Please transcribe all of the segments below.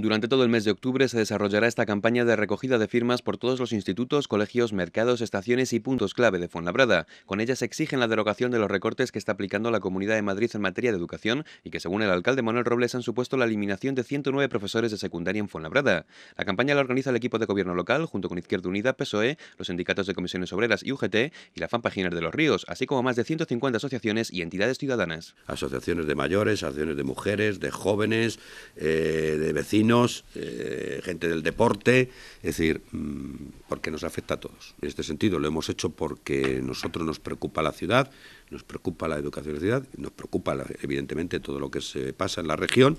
Durante todo el mes de octubre se desarrollará esta campaña de recogida de firmas por todos los institutos, colegios, mercados, estaciones y puntos clave de Fuenlabrada. Con ellas se exigen la derogación de los recortes que está aplicando la Comunidad de Madrid en materia de educación y que, según el alcalde Manuel Robles, han supuesto la eliminación de 109 profesores de secundaria en Fuenlabrada. La campaña la organiza el equipo de gobierno local, junto con Izquierda Unida, PSOE, los sindicatos de comisiones obreras y UGT y la páginas de los Ríos, así como más de 150 asociaciones y entidades ciudadanas. Asociaciones de mayores, asociaciones de mujeres, de jóvenes, eh, de vecinos eh, gente del deporte, es decir, mm, porque nos afecta a todos. En este sentido lo hemos hecho porque nosotros nos preocupa la ciudad, nos preocupa la educación de la ciudad, nos preocupa evidentemente todo lo que se pasa en la región,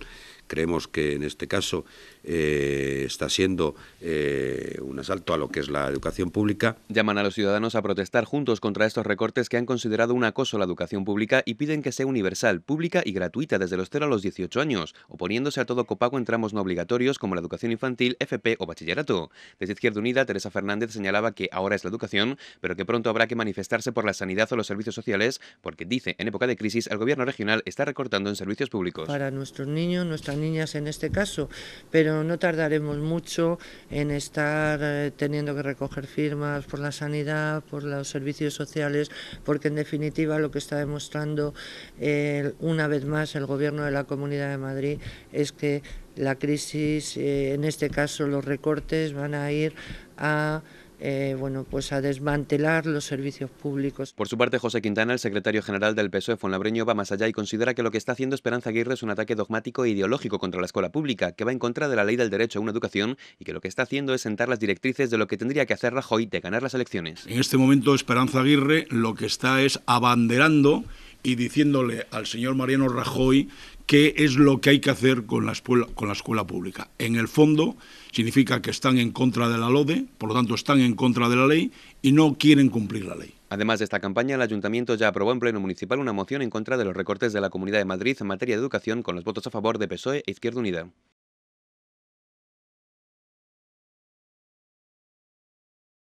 Creemos que en este caso eh, está siendo eh, un asalto a lo que es la educación pública. Llaman a los ciudadanos a protestar juntos contra estos recortes que han considerado un acoso a la educación pública y piden que sea universal, pública y gratuita desde los 0 a los 18 años, oponiéndose a todo copago en tramos no obligatorios como la educación infantil, FP o bachillerato. Desde Izquierda Unida, Teresa Fernández señalaba que ahora es la educación, pero que pronto habrá que manifestarse por la sanidad o los servicios sociales, porque dice, en época de crisis, el gobierno regional está recortando en servicios públicos. Para nuestros niños, nuestras niñas en este caso, pero no tardaremos mucho en estar eh, teniendo que recoger firmas por la sanidad, por los servicios sociales, porque en definitiva lo que está demostrando eh, una vez más el Gobierno de la Comunidad de Madrid es que la crisis, eh, en este caso los recortes, van a ir a eh, bueno, pues a desmantelar los servicios públicos. Por su parte, José Quintana, el secretario general del PSOE Fonlabreño, va más allá y considera que lo que está haciendo Esperanza Aguirre es un ataque dogmático e ideológico contra la escuela pública, que va en contra de la ley del derecho a una educación y que lo que está haciendo es sentar las directrices de lo que tendría que hacer Rajoy de ganar las elecciones. En este momento, Esperanza Aguirre lo que está es abanderando y diciéndole al señor Mariano Rajoy qué es lo que hay que hacer con la, escuela, pública. En el fondo significa que están en contra de la LODE, por lo tanto están en contra de la ley y no quieren cumplir la ley. Además de esta campaña, el Ayuntamiento ya aprobó en Pleno Municipal una moción en contra de los recortes de la Comunidad de Madrid en materia de educación con los votos a favor de PSOE e Izquierda Unida.